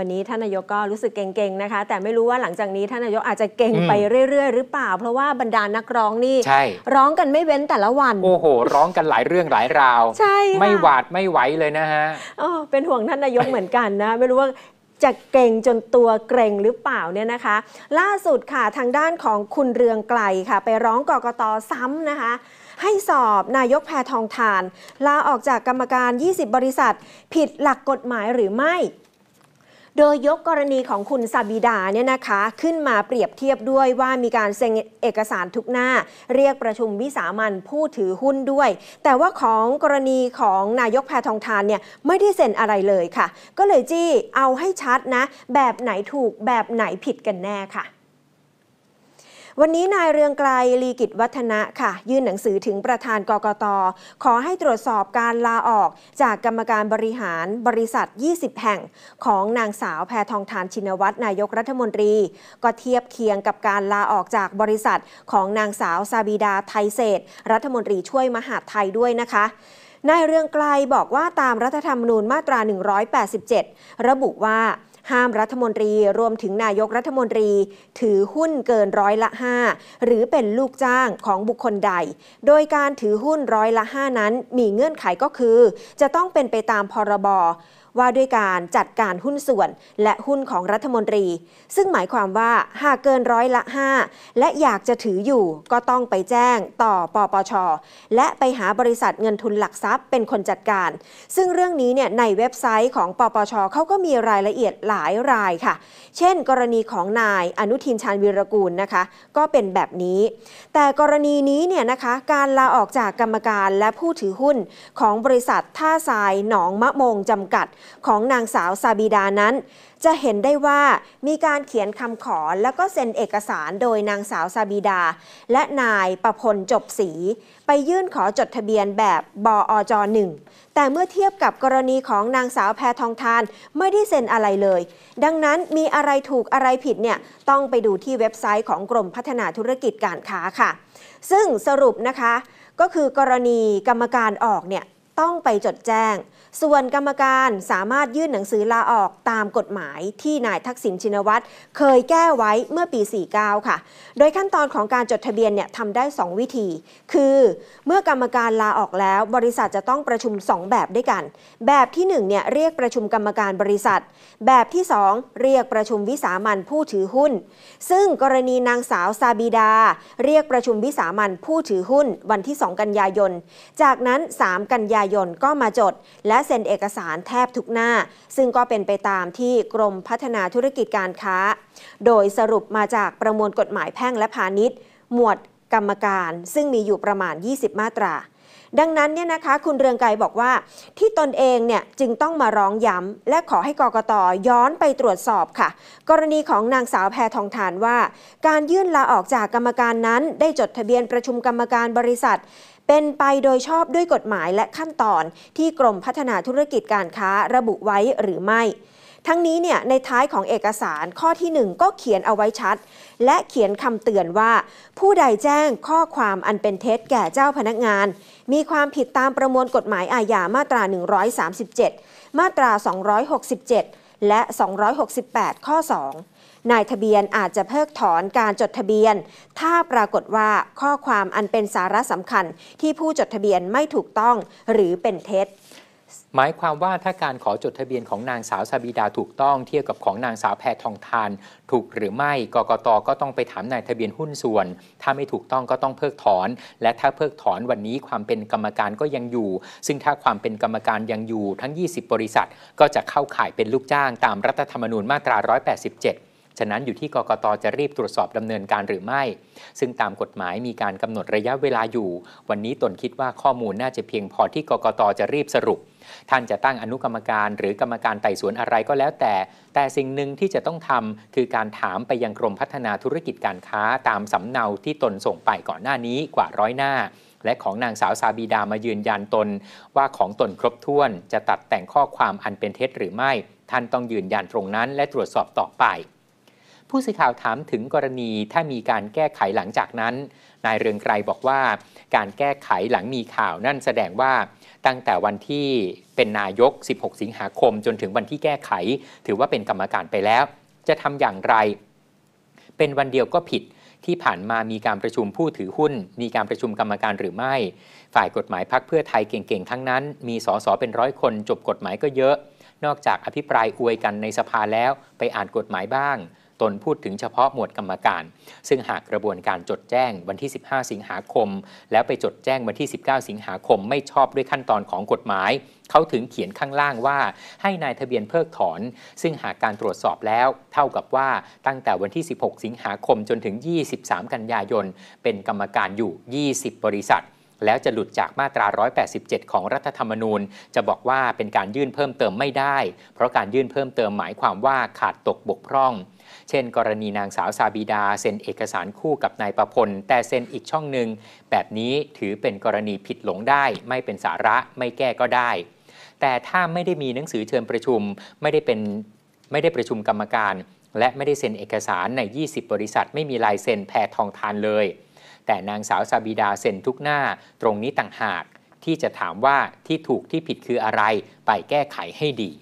วันนี้ท่านนายกก็รู้สึกเก่งๆ นะคะ แต่ไม่รู้ว่าหลังจากนี้ท่านนายกอาจจะเก่งไปเรื่อยๆ หรือเปล่า เพราะว่าบรรดานักร้องนี่ร้องกันไม่เว้นแต่ละวันโอ้โหร้องกันหลายเรื่องหลายราวใช่ไม่หวาดไม่ไหวเลยนะฮะอ๋อเป็นห่วงท่านนายกเหมือนกันนะไม่รู้ว่าจะเก่งจนตัวเกรงหรือเปล่าเนี่ยนะคะ ล่าสุดค่ะทางด้านของคุณเรืองไกลค่ะ ไปร้องกกตซ้ำนะคะ ให้สอบนายกแพทองทานลาออกจากกรรมการ 20 บริษัท ผิดหลักกฎหมายหรือไม่โดยยกกรณีของคุณซาบิดาเนี่ยนะคะ ขึ้นมาเปรียบเทียบด้วยว่ามีการเซ็นเอกสารทุกหน้า เรียกประชุมวิสามันผู้ถือหุ้นด้วย แต่ว่าของกรณีของนายกแพทองทานเนี่ยไม่ได้เซ็นอะไรเลยค่ะ ก็เลยจี้เอาให้ชัดนะ แบบไหนถูกแบบไหนผิดกันแน่ค่ะวันนี้นายเรืองไกลลีกิจวัฒนะค่ะ ยื่นหนังสือถึงประธานกกตขอให้ตรวจสอบการลาออก จากกรรมการบริหารบริษัท 20 แห่งของนางสาวแพทองทานชินวัตรนายกรัฐมนตรีก็เทียบเคียงกับการลาออกจากบริษัท ของนางสาวซาบีดาไทยเศษรัฐมนตรีช่วยมหาดไทยด้วยนะคะนายเรืองไกลบอกว่าตามรัฐธรรมนูญมาตรา 187 ระบุว่าห้ามรัฐมนตรีรวมถึงนายกรัฐมนตรีถือหุ้นเกินร้อยละ5หรือเป็นลูกจ้างของบุคคลใด โดยการถือหุ้นร้อยละ5นั้นมีเงื่อนไขก็คือ จะต้องเป็นไปตามพรบว่าด้วยการจัดการหุ้นส่วนและหุ้นของรัฐมนตรี ซึ่งหมายความว่าหากเกินร้อยละ 5 และอยากจะถืออยู่ก็ต้องไปแจ้งต่อปปช และไปหาบริษัทเงินทุนหลักทรัพย์เป็นคนจัดการ ซึ่งเรื่องนี้เนี่ยในเว็บไซต์ของปปชเขาก็มีรายละเอียดหลายรายค่ะ เช่นกรณีของนายอนุทินชาญวีรกูลนะคะ ก็เป็นแบบนี้ แต่กรณีนี้เนี่ยนะคะการลาออกจากกรรมการและผู้ถือหุ้นของบริษัทท่าทรายหนองมะมงจำกัดของนางสาวซาบีดานั้น จะเห็นได้ว่ามีการเขียนคำขอแล้วก็เซ็นเอกสารโดยนางสาวซาบีดา และนายประพลจบศรีไปยื่นขอจดทะเบียนแบบบออจหนึ่งแต่เมื่อเทียบกับกรณีของนางสาวแพทองทานไม่ได้เซ็นอะไรเลย ดังนั้นมีอะไรถูกอะไรผิดเนี่ยต้องไปดูที่เว็บไซต์ของกรมพัฒนาธุรกิจการค้าค่ะ ซึ่งสรุปนะคะก็คือกรณีกรรมการออกเนี่ยต้องไปจดแจ้ง ส่วนกรรมการสามารถยื่นหนังสือลาออกตามกฎหมายที่นายทักษิณชินวัตรเคยแก้ไว้เมื่อปี 49 ค่ะ โดยขั้นตอนของการจดทะเบียนเนี่ยทำได้ 2 วิธี คือเมื่อกรรมการลาออกแล้วบริษัทจะต้องประชุม 2 แบบด้วยกัน แบบที่ 1เนี่ยเรียกประชุมกรรมการบริษัท แบบที่ 2 เรียกประชุมวิสามันผู้ถือหุ้น ซึ่งกรณีนางสาวซาบีดา เรียกประชุมวิสามันผู้ถือหุ้น วันที่2กันยายน จากนั้น 3 กันยายายนก็มาจดและเซ็นเอกสารแทบทุกหน้า ซึ่งก็เป็นไปตามที่กรมพัฒนาธุรกิจการค้า โดยสรุปมาจากประมวลกฎหมายแพ่งและพาณิชย์ หมวดกรรมการ ซึ่งมีอยู่ประมาณ 20 มาตรา ดังนั้นเนี่ยนะคะ คุณเรืองไกรบอกว่าที่ตนเองเนี่ยจึงต้องมาร้องย้ำและขอให้กกต ย้อนไปตรวจสอบค่ะ กรณีของนางสาวแพทองทานว่า การยื่นลาออกจากกรรมการนั้น ได้จดทะเบียนประชุมกรรมการบริษัทเป็นไปโดยชอบด้วยกฎหมายและขั้นตอนที่กรมพัฒนาธุรกิจการค้าระบุไว้หรือไม่ ทั้งนี้เนี่ยในท้ายของเอกสารข้อที่ 1 ก็เขียนเอาไว้ชัด และเขียนคำเตือนว่า ผู้ใดแจ้งข้อความอันเป็นเท็จแก่เจ้าพนักงาน มีความผิดตามประมวลกฎหมายอาญามาตรา 137 มาตรา 267และ 268 ข้อ 2 นายทะเบียนอาจจะเพิกถอนการจดทะเบียน ถ้าปรากฏว่าข้อความอันเป็นสาระสำคัญ ที่ผู้จดทะเบียนไม่ถูกต้องหรือเป็นเท็จหมายความว่าถ้าการขอจดทะเบียนของนางสาวซาบีดาถูกต้องเทียบกับของนางสาว แพทองทาน ถูกหรือไม่กกตก็ต้องไปถามนายทะเบียนหุ้นส่วน ถ้าไม่ถูกต้องก็ต้องเพิกถอนและถ้าเพิกถอนวันนี้ความเป็นกรรมการก็ยังอยู่ ซึ่งถ้าความเป็นกรรมการยังอยู่ทั้ง 20 บริษัท ก็จะเข้าข่ายเป็นลูกจ้างตามรัฐธรรมนูญมาตรา 187ฉะนั้นอยู่ที่กกตจะรีบตรวจสอบดำเนินการหรือไม่ ซึ่งตามกฎหมายมีการกำหนดระยะเวลาอยู่ วันนี้ตนคิดว่าข้อมูลน่าจะเพียงพอที่กกตจะรีบสรุปท่านจะตั้งอนุกรรมการหรือกรรมการไต่สวนอะไรก็แล้วแต่ แต่สิ่งหนึ่งที่จะต้องทำคือการถามไปยังกรมพัฒนาธุรกิจการค้าตามสำเนาที่ตนส่งไปก่อนหน้านี้กว่าร้อยหน้า และของนางสาวซาบีดามายืนยันตน ว่าของตนครบถ้วน จะตัดแต่งข้อความอันเป็นเท็จหรือไม่ ท่านต้องยืนยันตรงนั้น และตรวจสอบต่อไป ผู้สื่อข่าวถามถึงกรณีถ้ามีการแก้ไขหลังจากนั้นนายเรืองไกรบอกว่าการแก้ไขหลังมีข่าวนั่นแสดงว่าตั้งแต่วันที่เป็นนายก 16 สิงหาคมจนถึงวันที่แก้ไข ถือว่าเป็นกรรมการไปแล้ว จะทำอย่างไร เป็นวันเดียวก็ผิดที่ผ่านมามีการประชุมผู้ถือหุ้นมีการประชุมกรรมการหรือไม่ ฝ่ายกฎหมายพักเพื่อไทยเก่งๆทั้งนั้นมีสสเป็นร้อยคนจบกฎหมายก็เยอะ นอกจากอภิปรายอวยกันในสภาแล้วไปอ่านกฎหมายบ้างตนพูดถึงเฉพาะหมวดกรรมการ ซึ่งหากกระบวนการจดแจ้งวันที่ 15 สิงหาคม แล้วไปจดแจ้งวันที่ 19 สิงหาคมไม่ชอบด้วยขั้นตอนของกฎหมาย เขาถึงเขียนข้างล่างว่าให้นายทะเบียนเพิกถอน ซึ่งหากการตรวจสอบแล้ว เท่ากับว่าตั้งแต่วันที่ 16 สิงหาคมจนถึง 23 กันยายน เป็นกรรมการอยู่ 20 บริษัทแล้วจะหลุดจากมาตรา 187 ของรัฐธรรมนูญ จะบอกว่าเป็นการยื่นเพิ่มเติมไม่ได้ เพราะการยื่นเพิ่มเติมหมายความว่าขาดตกบกพร่อง เช่น กรณีนางสาวซาบีดาเซ็นเอกสารคู่กับนายประพลแต่เซ็นอีกช่องหนึ่งแบบนี้ถือเป็นกรณีผิดหลงได้ไม่เป็นสาระไม่แก้ก็ได้ แต่ถ้าไม่ได้มีหนังสือเชิญประชุมไม่ได้เป็นไม่ได้ประชุมกรรมการ และไม่ได้เซ็นเอกสารใน 20 บริษัท ไม่มีลายเซ็นแพทองทานเลยแต่นางสาวซาบิดาเซ็นทุกหน้าตรงนี้ต่างหาก ที่จะถามว่าที่ถูกที่ผิดคืออะไรไปแก้ไขให้ดี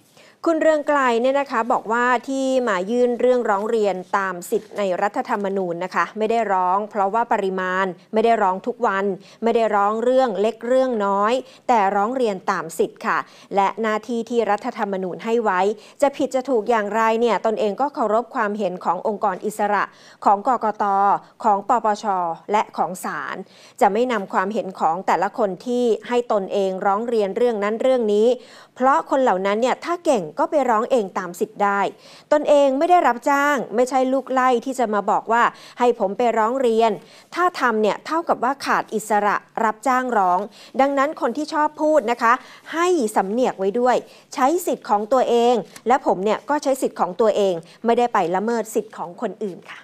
คุณเรืองไกลเนี่ยนะคะบอกว่าที่มายื่นเรื่องร้องเรียนตามสิทธิ์ในรัฐธรรมนูญนะคะไม่ได้ร้อง เพราะว่าปริมาณไม่ได้ร้องทุกวัน ไม่ได้ร้องเรื่องเล็กเรื่องน้อย แต่ร้องเรียนตามสิทธิ์ค่ะและหน้าที่ที่รัฐธรรมนูญให้ไว้ จะผิดจะถูกอย่างไรเนี่ยตนเองก็เคารพความเห็นขององค์กรอิสระ ของกกตของปปชและของศาล จะไม่นำความเห็นของแต่ละคนที่ให้ตนเองร้องเรียนเรื่องนั้นเรื่องนี้เพราะคนเหล่านั้นเนี่ยถ้าเก่งก็ไปร้องเองตามสิทธิ์ได้ ตนเองไม่ได้รับจ้าง ไม่ใช่ลูกไล่ที่จะมาบอกว่าให้ผมไปร้องเรียน ถ้าทำเนี่ยเท่ากับว่าขาดอิสระ รับจ้างร้อง ดังนั้นคนที่ชอบพูดนะคะ ให้สำเนียกไว้ด้วย ใช้สิทธิ์ของตัวเอง และผมเนี่ยก็ใช้สิทธิ์ของตัวเอง ไม่ได้ไปละเมิดสิทธิ์ของคนอื่นค่ะ